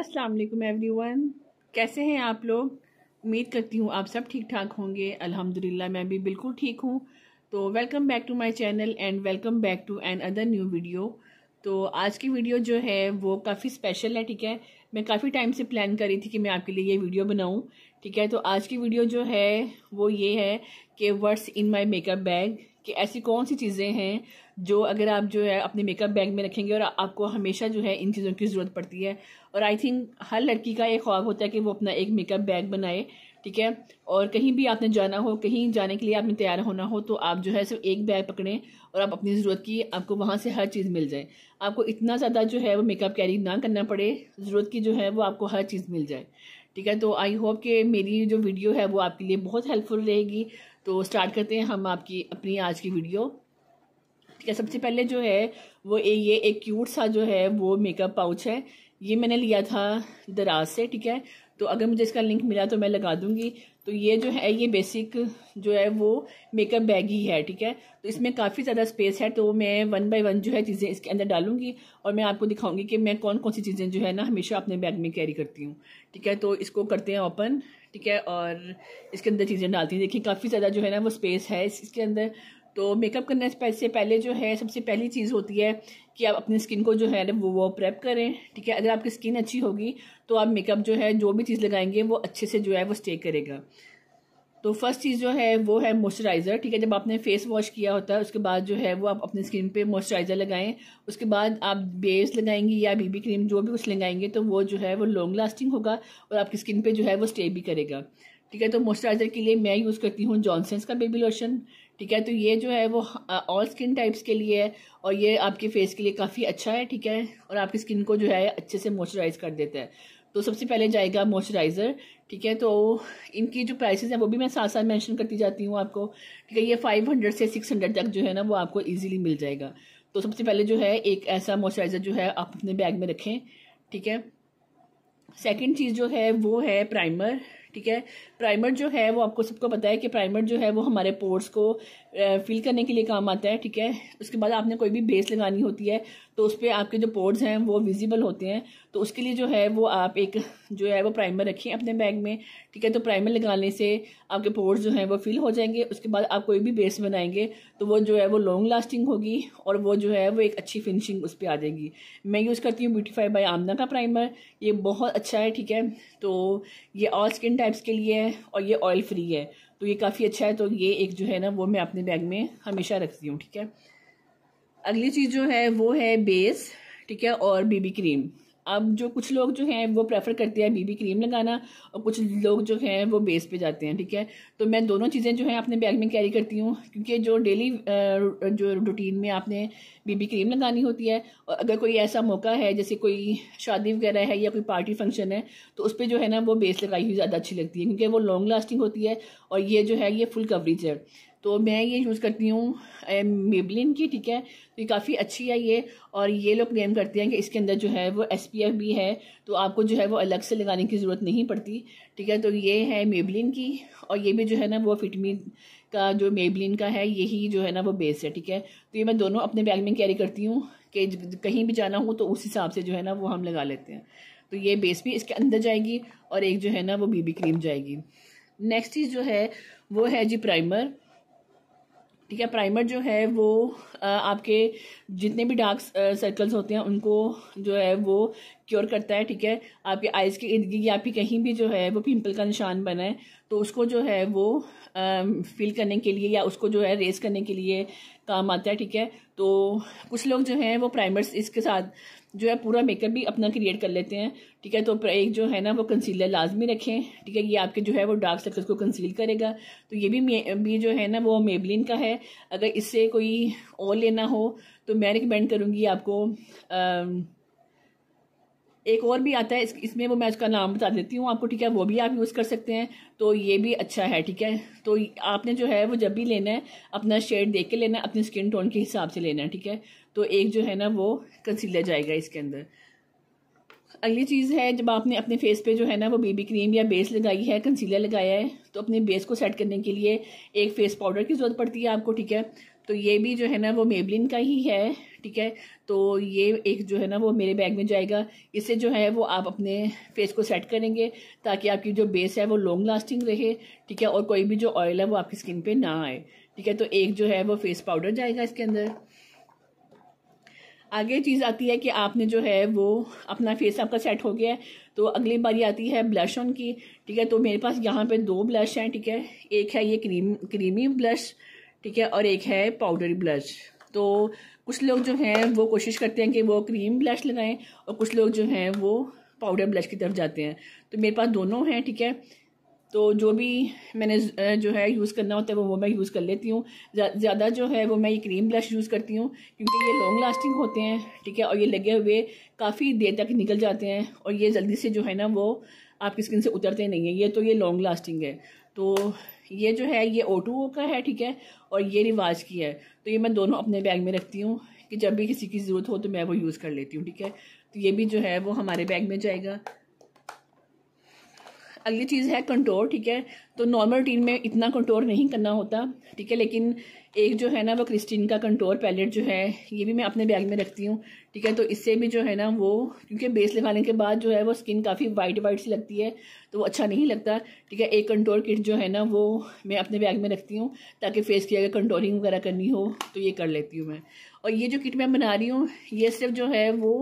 अस्सलाम वालेकुम एवरीवन कैसे हैं आप लोग उम्मीद करती हूँ आप सब ठीक ठाक होंगे अल्हम्दुलिल्लाह मैं भी बिल्कुल ठीक हूँ तो welcome back to my channel and welcome back to another new video तो आज की वीडियो जो है वो काफ़ी स्पेशल है ठीक है मैं काफ़ी टाइम से प्लान कर रही थी कि मैं आपके लिए ये वीडियो बनाऊँ ठीक है तो आज की वीडियो जो है वो ये है कि words in my makeup bag कि ऐसी कौन सी चीज़ें हैं जो अगर आप जो है अपने मेकअप बैग में रखेंगे और आपको हमेशा जो है इन चीज़ों की ज़रूरत पड़ती है और आई थिंक हर लड़की का एक ख्वाब होता है कि वो अपना एक मेकअप बैग बनाए ठीक है और कहीं भी आपने जाना हो कहीं जाने के लिए आपने तैयार होना हो तो आप जो है सिर्फ एक बैग पकड़ें और आप अपनी ज़रूरत की आपको वहाँ से हर चीज़ मिल जाए आपको इतना ज़्यादा जो है वो मेकअप कैरी ना करना पड़े ज़रूरत की जो है वो आपको हर चीज़ मिल जाए ठीक है तो आई होप कि मेरी जो वीडियो है वो आपके लिए बहुत हेल्पफुल रहेगी तो स्टार्ट करते हैं हम आपकी अपनी आज की वीडियो ठीक है सबसे पहले जो है वो ए, ये एक क्यूट सा जो है वो मेकअप पाउच है ये मैंने लिया था दराज से ठीक है तो अगर मुझे इसका लिंक मिला तो मैं लगा दूँगी तो ये जो है ये बेसिक जो है वो मेकअप बैग ही है ठीक है तो इसमें काफ़ी ज़्यादा स्पेस है तो मैं वन बाय वन जो है चीज़ें इसके अंदर डालूंगी और मैं आपको दिखाऊंगी कि मैं कौन कौन सी चीज़ें जो है ना हमेशा अपने बैग में कैरी करती हूँ ठीक है तो इसको करते हैं ओपन ठीक है और इसके अंदर चीज़ें डालती हैं देखिए काफ़ी ज़्यादा जो है ना वो स्पेस है इसके अंदर तो मेकअप करने से पहले जो है सबसे पहली चीज़ होती है कि आप अपनी स्किन को जो है वो वो प्रेप करें ठीक है अगर आपकी स्किन अच्छी होगी तो आप मेकअप जो है जो भी चीज़ लगाएंगे वो अच्छे से जो है वो स्टे करेगा तो फर्स्ट चीज़ जो है वो है मॉइस्चराइज़र ठीक है जब आपने फेस वॉश किया होता है उसके बाद जो है वो आप अपनी स्किन पे मॉइस्चराइज़र लगाएं उसके बाद आप बेस लगाएंगी या बीबी क्रीम जो भी कुछ लगाएंगे तो वो जो है वो लॉन्ग लास्टिंग होगा और आपकी स्किन पे जो है वो स्टे भी करेगा ठीक है तो मॉइस्चराइज़र के लिए मैं यूज़ करती हूँ जॉनसन्स का बेबी लोशन ठीक है तो ये जो है वो ऑल स्किन टाइप्स के लिए है और ये आपके फेस के लिए काफ़ी अच्छा है ठीक है और आपकी स्किन को जो है अच्छे से मॉइस्चराइज कर देता है तो सबसे पहले जाएगा मॉइस्चराइज़र ठीक है तो इनकी जो प्राइसेस हैं वो भी मैं साथ साथ मेंशन करती जाती हूँ आपको ठीक है ये 500 से 600 तक जो है ना वो आपको इजीली मिल जाएगा तो सबसे पहले जो है एक ऐसा मॉइस्चराइज़र जो है आप अपने बैग में रखें ठीक है सेकेंड चीज़ जो है वो है प्राइमर ठीक है प्राइमर जो है वो आपको सबको पता है कि प्राइमर जो है वो हमारे पोर्ट्स को फिल करने के लिए काम आता है ठीक है उसके बाद आपने कोई भी बेस लगानी होती है तो उस पर आपके जो पोर्ड्स हैं वो विजिबल होते हैं तो उसके लिए जो है वो आप एक जो है वो प्राइमर रखें अपने बैग में ठीक है तो प्राइमर लगाने से आपके पोर्ड्स जो हैं वो फिल हो जाएंगे उसके बाद आप कोई भी बेस बनाएंगे तो वो जो है वो लॉन्ग लास्टिंग होगी और वो जो है वो एक अच्छी फिनिशिंग उस पर आ जाएगी मैं यूज़ करती हूँ ब्यूटीफाई बाई आमना का प्राइमर ये बहुत अच्छा है ठीक है तो ये ऑल स्किन टाइप्स के लिए है और ये ऑयल फ्री है तो ये काफ़ी अच्छा है तो ये एक जो है ना वो मैं अपने बैग में हमेशा रखती हूँ ठीक है अगली चीज़ जो है वो है बेस ठीक है और बीबी क्रीम अब जो कुछ लोग जो हैं वो प्रेफर करते हैं बीबी क्रीम लगाना और कुछ लोग जो हैं वो बेस पे जाते हैं ठीक है तो मैं दोनों चीज़ें जो हैं अपने बैग में कैरी करती हूँ क्योंकि जो डेली जो रूटीन में आपने बीबी क्रीम लगानी होती है और अगर कोई ऐसा मौका है जैसे कोई शादी वगैरह है या कोई पार्टी फंक्शन है तो उस पर जो है ना वो बेस लगाई हुई ज़्यादा अच्छी लगती है क्योंकि वो लॉन्ग लास्टिंग होती है और ये जो है ये फुल कवरेज है तो मैं ये यूज़ करती हूँ मेबलिन की ठीक है तो ये काफ़ी अच्छी है ये और ये लोग क्लेम करते हैं कि इसके अंदर जो है वो एस पी एफ भी है तो आपको जो है वो अलग से लगाने की ज़रूरत नहीं पड़ती ठीक है तो ये है मेबलिन की और ये भी जो है ना वो फिटमी का जो मेबलिन का है यही जो है ना वो बेस है ठीक है तो ये मैं दोनों अपने बैग में कैरी करती हूँ कि कहीं भी जाना हो तो उस हिसाब से जो है ना वो हम लगा लेते हैं तो ये बेस भी इसके अंदर जाएगी और एक जो है ना वो बीबी क्रीम जाएगी नेक्स्ट चीज़ जो है वो है जी प्राइमर ठीक है प्राइमर जो है वो आपके जितने भी डार्क सर्कल्स होते हैं उनको जो है वो क्योर करता है ठीक है आपके आइज़ के इर्द गिर्द फिर कहीं भी जो है वो पिंपल का निशान बना है तो उसको जो है वो फिल करने के लिए या उसको जो है रेस करने के लिए काम आता है ठीक है तो कुछ लोग जो हैं वो प्राइमर्स इसके साथ जो है पूरा मेकअप भी अपना क्रिएट कर लेते हैं ठीक है तो एक जो है ना वो कंसीलर लाजमी रखें ठीक है ये आपके जो है वो डार्क सर्कल्स को कंसील करेगा तो ये भी भी जो है ना वो मेबलिन का है अगर इससे कोई और लेना हो तो मैं रिकमेंड करूँगी आपको आ, एक और भी आता है इस, इसमें वो मैं उसका नाम बता देती हूँ आपको ठीक है वो भी आप यूज़ कर सकते हैं तो ये भी अच्छा है ठीक है तो आपने जो है वो जब भी लेना है अपना शेड देख के लेना है अपनी स्किन टोन के हिसाब से लेना है ठीक है तो एक जो है ना वो कंसीलर जाएगा इसके अंदर अगली चीज़ है जब आपने अपने फेस पे जो है ना वो बेबी क्रीम या बेस लगाई है कंसीलर लगाया है तो अपने बेस को सेट करने के लिए एक फेस पाउडर की ज़रूरत पड़ती है आपको ठीक है तो ये भी जो है ना वो मेबलिन का ही है ठीक है तो ये एक जो है ना वो मेरे बैग में जाएगा इससे जो है वो आप अपने फेस को सेट करेंगे ताकि आपकी जो बेस है वो लॉन्ग लास्टिंग रहे ठीक है और कोई भी जो ऑयल है वो आपकी स्किन पे ना आए ठीक है तो एक जो है वो फेस पाउडर जाएगा इसके अंदर आगे चीज़ आती है कि आपने जो है वो अपना फेस आपका सेट हो गया है तो अगली बारी आती है ब्लश ऑन की ठीक है तो मेरे पास यहाँ पे दो ब्लश हैं ठीक है एक है ये क्रीम क्रीमी ब्लश ठीक है और एक है पाउडरी ब्लश तो कुछ लोग जो हैं वो कोशिश करते हैं कि वो क्रीम ब्लश लगाएं और कुछ लोग जो हैं वो पाउडर ब्लश की तरफ जाते हैं तो मेरे पास दोनों हैं ठीक है तो जो भी मैंने जो है यूज़ करना होता है वो वो मैं यूज़ कर लेती हूँ ज़्यादा जो है वो मैं ये क्रीम ब्लश यूज़ करती हूँ क्योंकि ये लॉन्ग लास्टिंग होते हैं ठीक है और ये लगे हुए काफ़ी देर तक निकल जाते हैं और ये जल्दी से जो है ना वो आपकी स्किन से उतरते नहीं हैं ये तो ये लॉन्ग लास्टिंग है तो ये जो है ये ऑटो का है ठीक है और ये रिवाज की है तो ये मैं दोनों अपने बैग में रखती हूँ कि जब भी किसी की ज़रूरत हो तो मैं वो यूज़ कर लेती हूँ ठीक है तो ये भी जो है वो हमारे बैग में जाएगा अगली चीज़ है कंटोर ठीक है तो नॉर्मल टीन में इतना कंट्रोल नहीं करना होता ठीक है लेकिन एक जो है ना वो क्रिस्टीन का कंट्रोल पैलेट जो है ये भी मैं अपने बैग में रखती हूँ ठीक है तो इससे भी जो है ना वो क्योंकि बेस लगाने के बाद जो है वो स्किन काफ़ी वाइट वाइट सी लगती है तो वो अच्छा नहीं लगता ठीक है एक कंट्रोल किट जो है ना वो मैं अपने बैग में रखती हूँ ताकि फेस की अगर कंट्रोलिंग वगैरह करनी हो तो ये कर लेती हूँ मैं और ये जो किट मैं बना रही हूँ ये सिर्फ जो है वो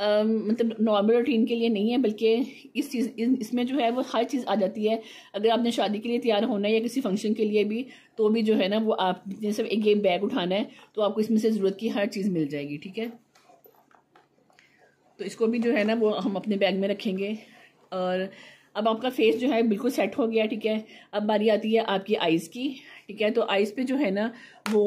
आ, मतलब नॉर्मल रूटीन के लिए नहीं है बल्कि इस चीज़ इसमें जो है वो हर चीज़ आ जाती है अगर आपने शादी शादी के लिए तैयार होना है या किसी फंक्शन के लिए भी तो भी जो है ना वो आप जैसे एक ये बैग उठाना है तो आपको इसमें से ज़रूरत की हर चीज़ मिल जाएगी ठीक है तो इसको भी जो है ना वो हम अपने बैग में रखेंगे और अब आपका फेस जो है बिल्कुल सेट हो गया ठीक है अब बारी आती है आपकी आइज़ की ठीक है तो आइज़ पे जो है ना वो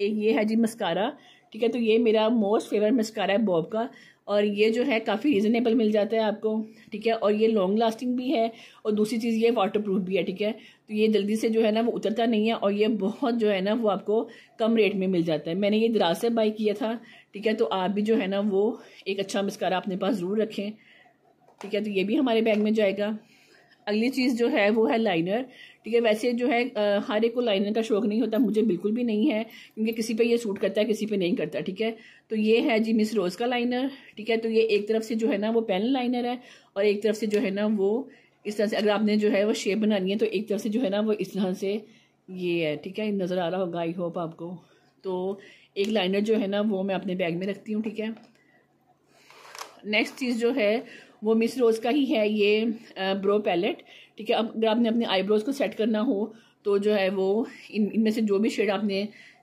एक ये है जी मस्कारा ठीक है तो ये मेरा मोस्ट फेवरेट मस्कारा है बॉब का और ये जो है काफ़ी रीज़नेबल मिल जाता है आपको ठीक है और ये लॉन्ग लास्टिंग भी है और दूसरी चीज़ ये वाटर प्रूफ भी है ठीक है तो ये जल्दी से जो है ना वो उतरता नहीं है और ये बहुत जो है ना वो आपको कम रेट में मिल जाता है मैंने ये दराज से बाई किया था ठीक है तो आप भी जो है ना वो एक अच्छा मस्कारा अपने पास ज़रूर रखें ठीक है तो ये भी हमारे बैग में जाएगा अगली चीज़ जो है वो है लाइनर ठीक है वैसे जो है हर एक को लाइनर का शौक नहीं होता मुझे बिल्कुल भी नहीं है क्योंकि किसी पे ये सूट करता है किसी पे नहीं करता ठीक है तो ये है जी मिस रोज़ का लाइनर ठीक है तो ये एक तरफ से जो है ना वो पेन लाइनर है और एक तरफ से जो है ना वो इस तरह से अगर आपने जो है वो शेप बनानी है तो एक तरफ से जो है ना वो इस तरह से ये है ठीक है नज़र आ रहा होगा आई होप आपको तो एक लाइनर जो है ना वो मैं अपने बैग में रखती हूँ ठीक है नेक्स्ट चीज़ जो है वो मिस रोज़ का ही है ये ब्रो पैलेट ठीक है अब अगर आपने अपने आईब्रोज को सेट करना हो तो जो है वो इन इनमें से जो भी शेड आपने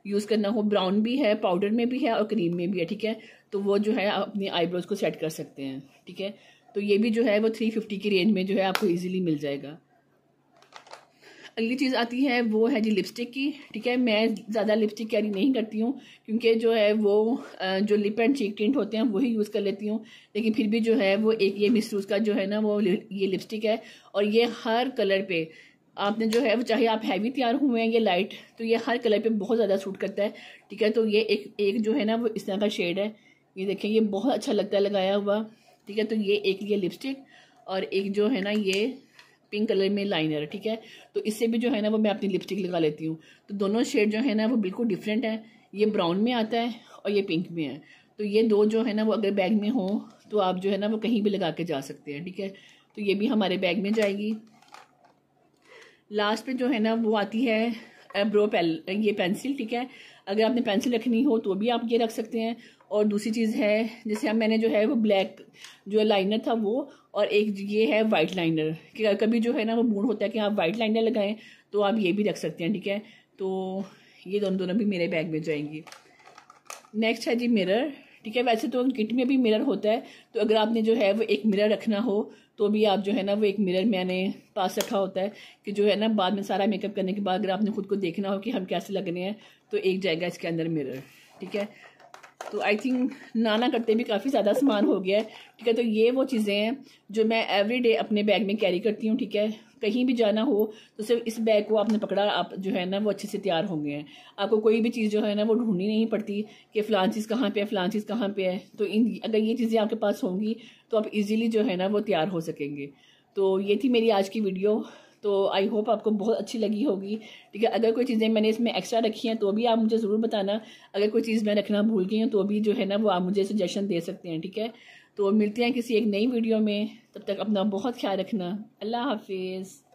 यूज़ करना हो ब्राउन भी है पाउडर में भी है और क्रीम में भी है ठीक है तो वो जो है आप अपने आईब्रोज को सेट कर सकते हैं ठीक है तो ये भी जो है वो थ्री फिफ्टी की रेंज में जो है आपको ईजिली मिल जाएगा अगली चीज़ आती है वो है जी लिपस्टिक की ठीक है मैं ज़्यादा लिपस्टिक कैरी नहीं करती हूँ क्योंकि जो है वो जो लिप एंड चीक टिंट होते हैं वही यूज़ कर लेती हूँ लेकिन फिर भी जो है वो एक ये मिसरूज का जो है ना वो ये लिपस्टिक है और ये हर कलर पर आपने जो है वो चाहे आप हैवी तैयार हुए हैं ये लाइट तो ये हर कलर पे बहुत ज़्यादा सूट करता है ठीक है तो ये एक एक जो है ना वो इस तरह का शेड है ये देखें ये बहुत अच्छा लगता है लगाया हुआ ठीक है तो ये एक ये लिपस्टिक और एक जो है ना ये पिंक कलर में लाइनर ठीक है तो इससे भी जो है ना वो मैं अपनी लिपस्टिक लगा लेती हूँ तो दोनों शेड जो है ना वो बिल्कुल डिफरेंट है ये ब्राउन में आता है और ये पिंक में है तो ये दो जो है ना वो अगर बैग में हो तो आप जो है ना वो कहीं भी लगा के जा सकते हैं ठीक है तो ये भी हमारे बैग में जाएगी लास्ट पे जो है ना वो आती है एब्रो पेल ये पेंसिल ठीक है अगर आपने पेंसिल रखनी हो तो भी आप ये रख सकते हैं और दूसरी चीज़ है जैसे अब मैंने जो है वो ब्लैक जो लाइनर था वो और एक ये है वाइट लाइनर कि कभी जो है ना वो मूड होता है कि आप वाइट लाइनर लगाएं तो आप ये भी रख सकते हैं ठीक है तो ये दोनों दोनों भी मेरे बैग में जाएंगी नेक्स्ट है जी मिरर ठीक है वैसे तो किट में भी मिरर होता है तो अगर आपने जो है वो एक मिरर रखना हो तो भी आप जो है ना वो एक मिरर मैंने पास रखा होता है कि जो है ना बाद में सारा मेकअप करने के बाद अगर आपने खुद को देखना हो कि हम कैसे लग रहे हैं तो एक जाएगा इसके अंदर मिरर ठीक है तो आई थिंक नाना करते भी काफ़ी ज़्यादा सामान हो गया है ठीक है तो ये वो चीज़ें हैं जो मैं एवरी डे अपने बैग में कैरी करती हूँ ठीक है कहीं भी जाना हो तो सिर्फ इस बैग को आपने पकड़ा आप जो है ना वो अच्छे से तैयार हो गए हैं आपको कोई भी चीज़ जो है ना वो ढूंढनी नहीं पड़ती कि फ़लान चीज़ कहाँ पर है फ़लान चीज़ कहाँ पर है तो इन अगर ये चीज़ें आपके पास होंगी तो आप ईजिली जो है ना वो तैयार हो सकेंगे तो ये थी मेरी आज की वीडियो तो आई होप आपको बहुत अच्छी लगी होगी ठीक है अगर कोई चीज़ें मैंने इसमें एक्स्ट्रा रखी हैं तो भी आप मुझे ज़रूर बताना अगर कोई चीज़ मैं रखना भूल गई हूँ तो भी जो है ना वो आप मुझे सजेशन दे सकते हैं ठीक है तो मिलते हैं किसी एक नई वीडियो में तब तक अपना बहुत ख्याल रखना अल्लाह हाफिज़